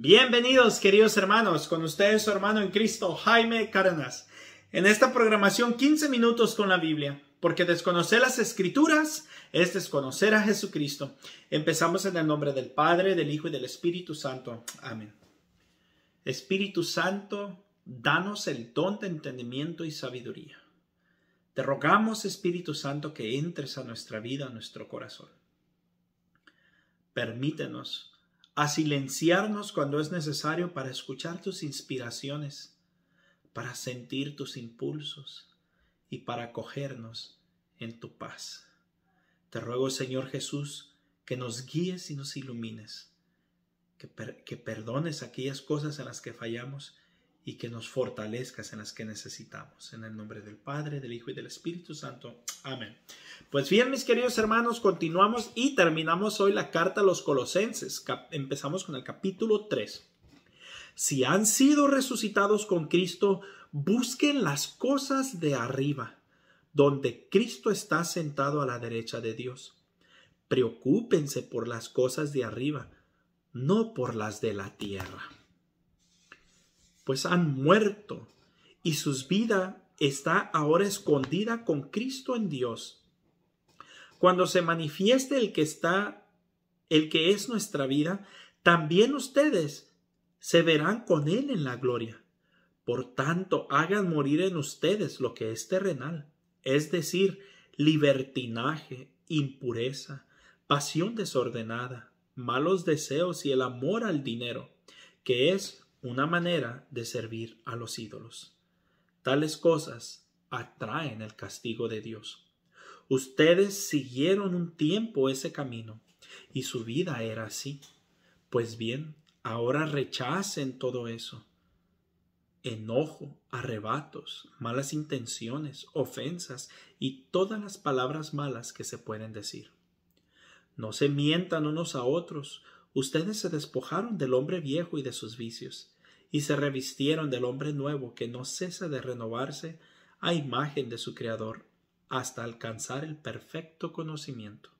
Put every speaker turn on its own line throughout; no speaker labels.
Bienvenidos queridos hermanos, con ustedes su hermano en Cristo, Jaime Cárdenas. En esta programación 15 minutos con la Biblia, porque desconocer las escrituras es desconocer a Jesucristo. Empezamos en el nombre del Padre, del Hijo y del Espíritu Santo. Amén. Espíritu Santo, danos el don de entendimiento y sabiduría. Te rogamos, Espíritu Santo, que entres a nuestra vida, a nuestro corazón. Permítenos a silenciarnos cuando es necesario para escuchar tus inspiraciones, para sentir tus impulsos y para acogernos en tu paz. Te ruego, Señor Jesús, que nos guíes y nos ilumines, que, que perdones aquellas cosas en las que fallamos y que nos fortalezcas en las que necesitamos. En el nombre del Padre, del Hijo y del Espíritu Santo. Amén. Pues bien, mis queridos hermanos, continuamos y terminamos hoy la carta a los colosenses. Empezamos con el capítulo 3. Si han sido resucitados con Cristo, busquen las cosas de arriba, donde Cristo está sentado a la derecha de Dios. Preocúpense por las cosas de arriba, no por las de la tierra pues han muerto y sus vida está ahora escondida con Cristo en Dios. Cuando se manifieste el que está, el que es nuestra vida, también ustedes se verán con él en la gloria. Por tanto, hagan morir en ustedes lo que es terrenal, es decir, libertinaje, impureza, pasión desordenada, malos deseos y el amor al dinero, que es una manera de servir a los ídolos. Tales cosas atraen el castigo de Dios. Ustedes siguieron un tiempo ese camino y su vida era así. Pues bien, ahora rechacen todo eso. Enojo, arrebatos, malas intenciones, ofensas y todas las palabras malas que se pueden decir. No se mientan unos a otros, ustedes se despojaron del hombre viejo y de sus vicios, y se revistieron del hombre nuevo que no cesa de renovarse a imagen de su Creador, hasta alcanzar el perfecto conocimiento.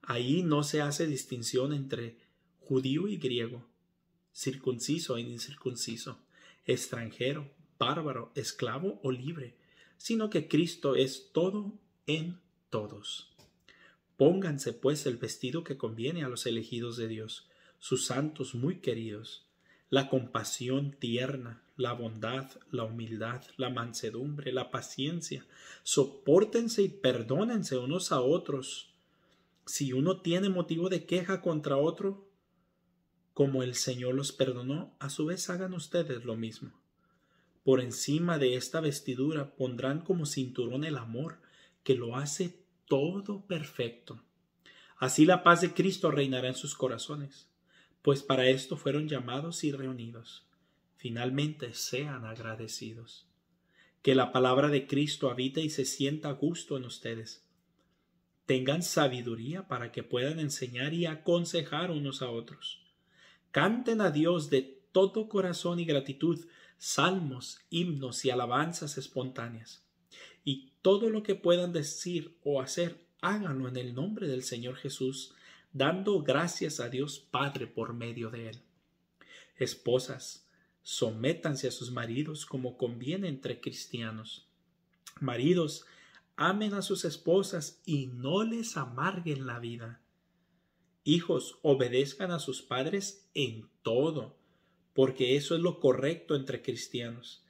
Ahí no se hace distinción entre judío y griego, circunciso e incircunciso, extranjero, bárbaro, esclavo o libre, sino que Cristo es todo en todos. Pónganse pues el vestido que conviene a los elegidos de Dios, sus santos muy queridos, la compasión tierna, la bondad, la humildad, la mansedumbre, la paciencia. Sopórtense y perdónense unos a otros. Si uno tiene motivo de queja contra otro, como el Señor los perdonó, a su vez hagan ustedes lo mismo. Por encima de esta vestidura pondrán como cinturón el amor, que lo hace todo perfecto. Así la paz de Cristo reinará en sus corazones, pues para esto fueron llamados y reunidos. Finalmente sean agradecidos. Que la palabra de Cristo habite y se sienta a gusto en ustedes. Tengan sabiduría para que puedan enseñar y aconsejar unos a otros. Canten a Dios de todo corazón y gratitud, salmos, himnos y alabanzas espontáneas y todo lo que puedan decir o hacer, háganlo en el nombre del Señor Jesús, dando gracias a Dios Padre por medio de Él. Esposas, sométanse a sus maridos como conviene entre cristianos. Maridos, amen a sus esposas y no les amarguen la vida. Hijos, obedezcan a sus padres en todo, porque eso es lo correcto entre cristianos.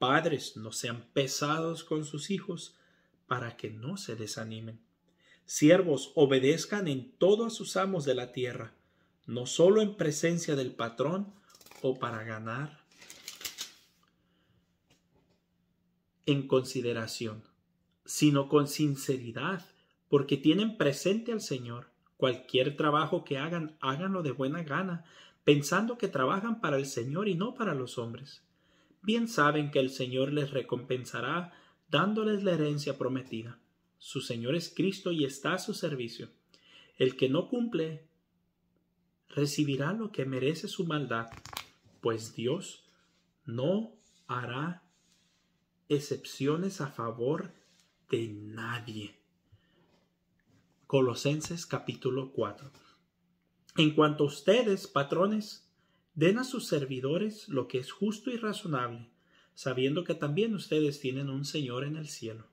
Padres, no sean pesados con sus hijos para que no se desanimen. Siervos, obedezcan en todo a sus amos de la tierra, no solo en presencia del patrón o para ganar en consideración, sino con sinceridad, porque tienen presente al Señor. Cualquier trabajo que hagan, háganlo de buena gana, pensando que trabajan para el Señor y no para los hombres bien saben que el Señor les recompensará dándoles la herencia prometida. Su Señor es Cristo y está a su servicio. El que no cumple recibirá lo que merece su maldad, pues Dios no hará excepciones a favor de nadie. Colosenses capítulo 4. En cuanto a ustedes, patrones, Den a sus servidores lo que es justo y razonable, sabiendo que también ustedes tienen un Señor en el cielo.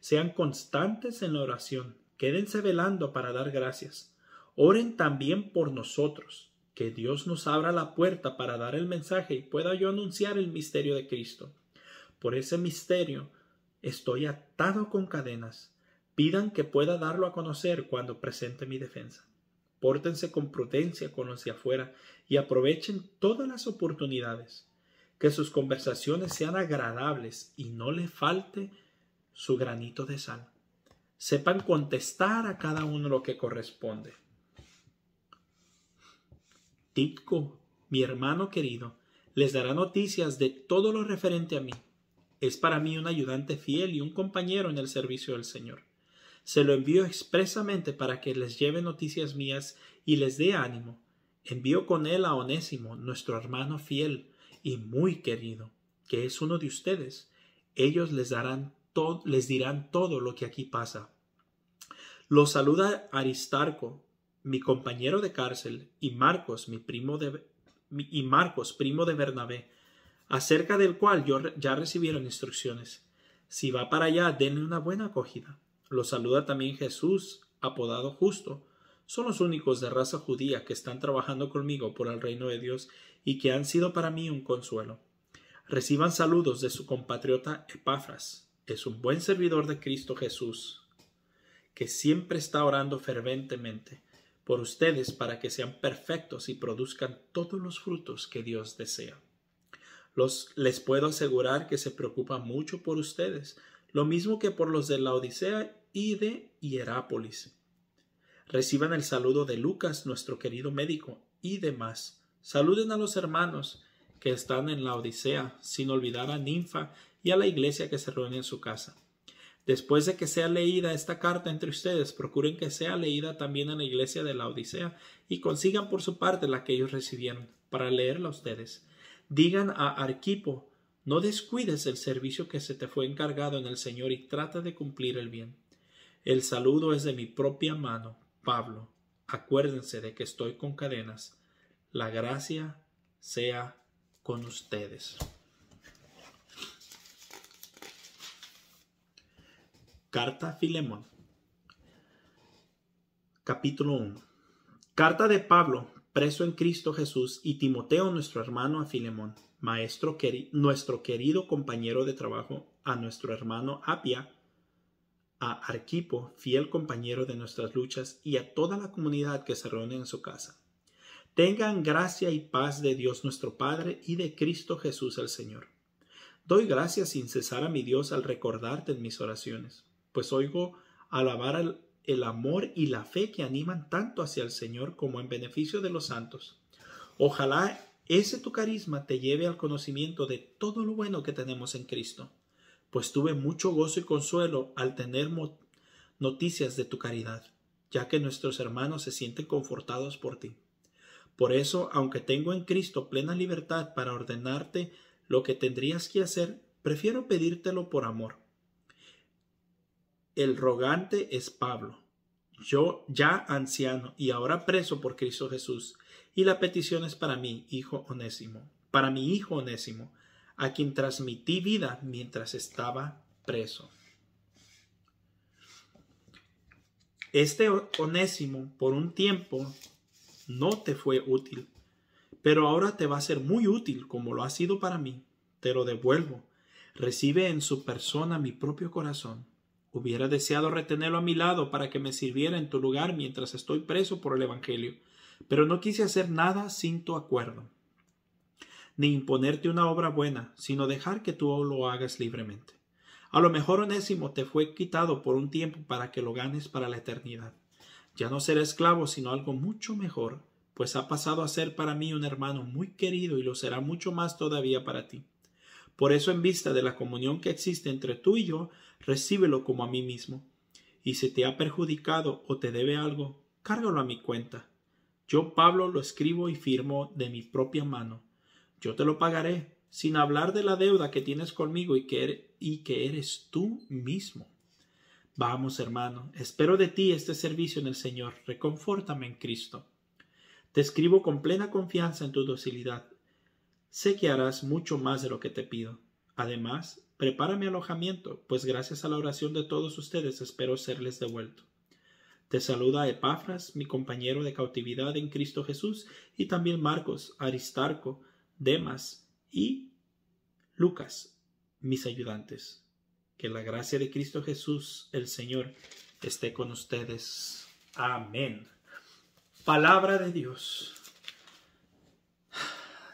Sean constantes en la oración, quédense velando para dar gracias. Oren también por nosotros, que Dios nos abra la puerta para dar el mensaje y pueda yo anunciar el misterio de Cristo. Por ese misterio estoy atado con cadenas. Pidan que pueda darlo a conocer cuando presente mi defensa. Pórtense con prudencia con los de afuera y aprovechen todas las oportunidades. Que sus conversaciones sean agradables y no le falte su granito de sal. Sepan contestar a cada uno lo que corresponde. Titco, mi hermano querido, les dará noticias de todo lo referente a mí. Es para mí un ayudante fiel y un compañero en el servicio del Señor se lo envío expresamente para que les lleve noticias mías y les dé ánimo. Envío con él a Onésimo, nuestro hermano fiel y muy querido, que es uno de ustedes. Ellos les, darán les dirán todo lo que aquí pasa. Los saluda Aristarco, mi compañero de cárcel, y Marcos, mi primo de, y Marcos, primo de Bernabé, acerca del cual yo ya recibieron instrucciones. Si va para allá, denle una buena acogida. Los saluda también Jesús, apodado justo. Son los únicos de raza judía que están trabajando conmigo por el reino de Dios y que han sido para mí un consuelo. Reciban saludos de su compatriota Epafras. Es un buen servidor de Cristo Jesús, que siempre está orando ferventemente por ustedes para que sean perfectos y produzcan todos los frutos que Dios desea. Los, les puedo asegurar que se preocupa mucho por ustedes, lo mismo que por los de la Odisea y de Hierápolis. Reciban el saludo de Lucas, nuestro querido médico, y demás. Saluden a los hermanos que están en la Odisea, sin olvidar a Ninfa y a la iglesia que se reúne en su casa. Después de que sea leída esta carta entre ustedes, procuren que sea leída también en la iglesia de la Odisea y consigan por su parte la que ellos recibieron, para leerla a ustedes. Digan a Arquipo, no descuides el servicio que se te fue encargado en el Señor y trata de cumplir el bien. El saludo es de mi propia mano, Pablo. Acuérdense de que estoy con cadenas. La gracia sea con ustedes. Carta a Filemón. Capítulo 1. Carta de Pablo, preso en Cristo Jesús, y Timoteo, nuestro hermano, a Filemón, maestro nuestro querido compañero de trabajo, a nuestro hermano Apia, a Arquipo, fiel compañero de nuestras luchas, y a toda la comunidad que se reúne en su casa. Tengan gracia y paz de Dios nuestro Padre y de Cristo Jesús el Señor. Doy gracias sin cesar a mi Dios al recordarte en mis oraciones, pues oigo alabar el, el amor y la fe que animan tanto hacia el Señor como en beneficio de los santos. Ojalá ese tu carisma te lleve al conocimiento de todo lo bueno que tenemos en Cristo pues tuve mucho gozo y consuelo al tener noticias de tu caridad, ya que nuestros hermanos se sienten confortados por ti. Por eso, aunque tengo en Cristo plena libertad para ordenarte lo que tendrías que hacer, prefiero pedírtelo por amor. El rogante es Pablo, yo ya anciano y ahora preso por Cristo Jesús, y la petición es para mí, hijo onésimo, para mi hijo onésimo, a quien transmití vida mientras estaba preso. Este onésimo por un tiempo no te fue útil, pero ahora te va a ser muy útil como lo ha sido para mí. Te lo devuelvo. Recibe en su persona mi propio corazón. Hubiera deseado retenerlo a mi lado para que me sirviera en tu lugar mientras estoy preso por el Evangelio, pero no quise hacer nada sin tu acuerdo ni imponerte una obra buena, sino dejar que tú lo hagas libremente. A lo mejor Onésimo te fue quitado por un tiempo para que lo ganes para la eternidad. Ya no ser esclavo, sino algo mucho mejor, pues ha pasado a ser para mí un hermano muy querido y lo será mucho más todavía para ti. Por eso, en vista de la comunión que existe entre tú y yo, recíbelo como a mí mismo. Y si te ha perjudicado o te debe algo, cárgalo a mi cuenta. Yo, Pablo, lo escribo y firmo de mi propia mano yo te lo pagaré, sin hablar de la deuda que tienes conmigo y que, eres, y que eres tú mismo. Vamos, hermano, espero de ti este servicio en el Señor. Reconfórtame en Cristo. Te escribo con plena confianza en tu docilidad. Sé que harás mucho más de lo que te pido. Además, prepara mi alojamiento, pues gracias a la oración de todos ustedes espero serles devuelto. Te saluda Epafras, mi compañero de cautividad en Cristo Jesús, y también Marcos, Aristarco, Demas y Lucas, mis ayudantes. Que la gracia de Cristo Jesús, el Señor, esté con ustedes. Amén. Palabra de Dios.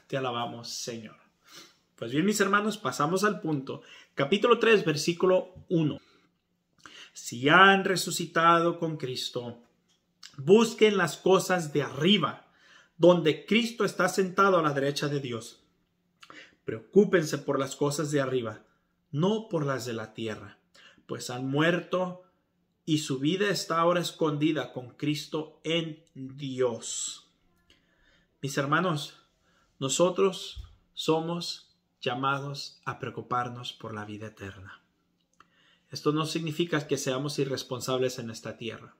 Te alabamos, Señor. Pues bien, mis hermanos, pasamos al punto. Capítulo 3, versículo 1. Si han resucitado con Cristo, busquen las cosas de arriba donde Cristo está sentado a la derecha de Dios. Preocúpense por las cosas de arriba, no por las de la tierra, pues han muerto y su vida está ahora escondida con Cristo en Dios. Mis hermanos, nosotros somos llamados a preocuparnos por la vida eterna. Esto no significa que seamos irresponsables en esta tierra,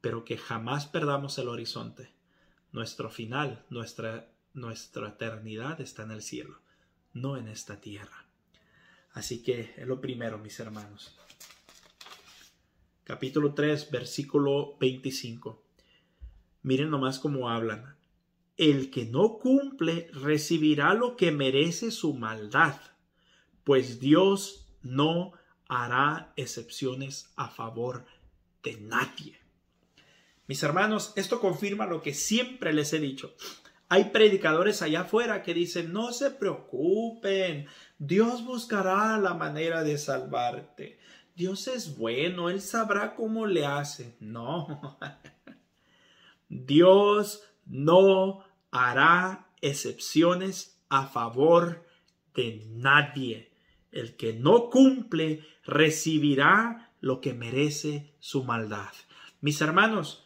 pero que jamás perdamos el horizonte nuestro final, nuestra, nuestra eternidad está en el cielo, no en esta tierra. Así que es lo primero, mis hermanos. Capítulo 3, versículo 25. Miren nomás cómo hablan. El que no cumple recibirá lo que merece su maldad, pues Dios no hará excepciones a favor de nadie. Mis hermanos, esto confirma lo que siempre les he dicho. Hay predicadores allá afuera que dicen, no se preocupen, Dios buscará la manera de salvarte. Dios es bueno, Él sabrá cómo le hace. No, Dios no hará excepciones a favor de nadie. El que no cumple recibirá lo que merece su maldad. Mis hermanos,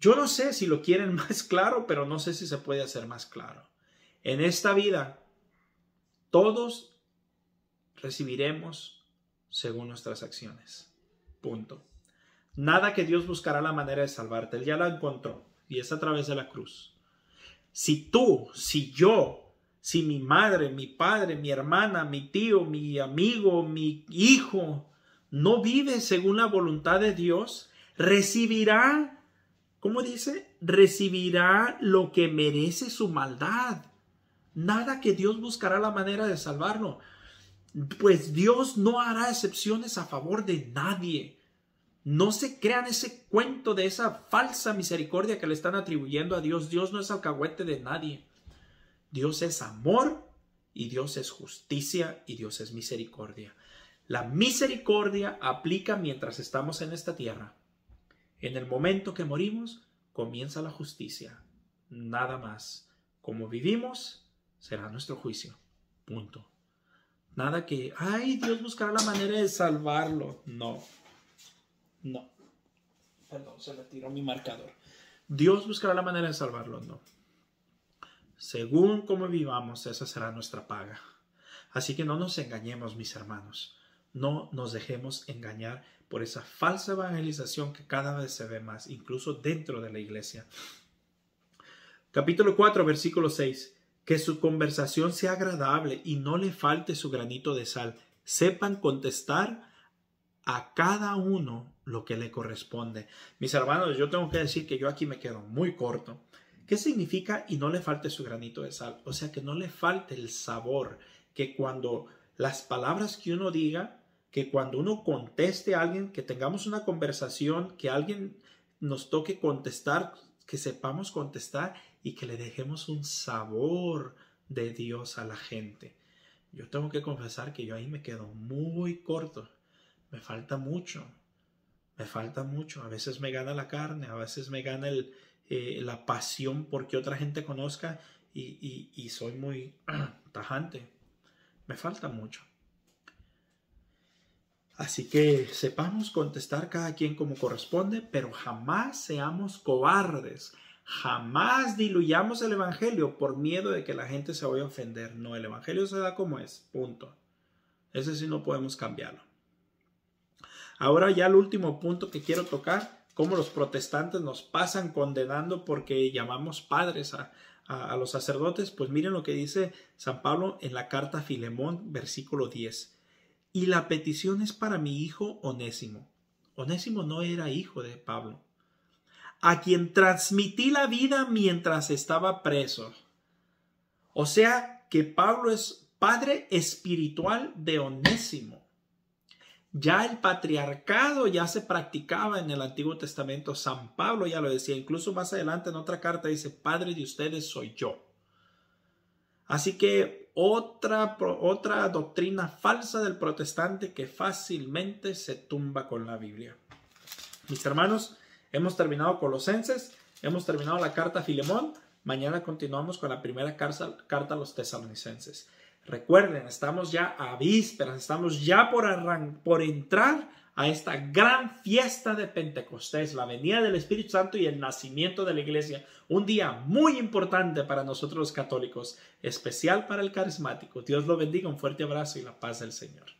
yo no sé si lo quieren más claro, pero no sé si se puede hacer más claro. En esta vida, todos recibiremos según nuestras acciones. Punto. Nada que Dios buscará la manera de salvarte. Él ya la encontró y es a través de la cruz. Si tú, si yo, si mi madre, mi padre, mi hermana, mi tío, mi amigo, mi hijo, no vive según la voluntad de Dios, recibirá ¿Cómo dice? Recibirá lo que merece su maldad. Nada que Dios buscará la manera de salvarlo. Pues Dios no hará excepciones a favor de nadie. No se crean ese cuento de esa falsa misericordia que le están atribuyendo a Dios. Dios no es alcahuete de nadie. Dios es amor y Dios es justicia y Dios es misericordia. La misericordia aplica mientras estamos en esta tierra en el momento que morimos, comienza la justicia. Nada más. Como vivimos, será nuestro juicio. Punto. Nada que, ay, Dios buscará la manera de salvarlo. No. No. Perdón, se le tiró mi marcador. Dios buscará la manera de salvarlo. No. Según como vivamos, esa será nuestra paga. Así que no nos engañemos, mis hermanos. No nos dejemos engañar por esa falsa evangelización que cada vez se ve más, incluso dentro de la iglesia. Capítulo 4, versículo 6. Que su conversación sea agradable y no le falte su granito de sal. Sepan contestar a cada uno lo que le corresponde. Mis hermanos, yo tengo que decir que yo aquí me quedo muy corto. ¿Qué significa y no le falte su granito de sal? O sea, que no le falte el sabor, que cuando las palabras que uno diga que cuando uno conteste a alguien, que tengamos una conversación, que alguien nos toque contestar, que sepamos contestar y que le dejemos un sabor de Dios a la gente. Yo tengo que confesar que yo ahí me quedo muy corto. Me falta mucho. Me falta mucho. A veces me gana la carne, a veces me gana eh, la pasión porque otra gente conozca y soy muy tajante. Me falta mucho. Así que sepamos contestar cada quien como corresponde, pero jamás seamos cobardes. Jamás diluyamos el Evangelio por miedo de que la gente se vaya a ofender. No, el Evangelio se da como es. Punto. Ese sí no podemos cambiarlo. Ahora ya el último punto que quiero tocar, cómo los protestantes nos pasan condenando porque llamamos padres a, los sacerdotes. Pues miren lo que dice San Pablo en la carta Filemón, versículo 10. Y la petición es para mi hijo Onésimo. Onésimo no era hijo de Pablo, a quien transmití la vida mientras estaba preso. O sea que Pablo es padre espiritual de Onésimo. Ya el patriarcado ya se practicaba en el Antiguo Testamento. San Pablo ya lo decía. Incluso más adelante en otra carta dice, Padre de ustedes soy yo. Así que otra, otra doctrina falsa del protestante que fácilmente se tumba con la Biblia. Mis hermanos, hemos terminado Colosenses, hemos terminado la carta a Filemón. Mañana continuamos con la primera carta, a los tesalonicenses. Recuerden, estamos ya a vísperas, estamos ya por, arran por entrar a esta gran fiesta de Pentecostés, la venida del Espíritu Santo y el nacimiento de la iglesia, un día muy importante para nosotros los católicos, especial para el carismático. Dios lo bendiga, un fuerte abrazo y la paz del Señor.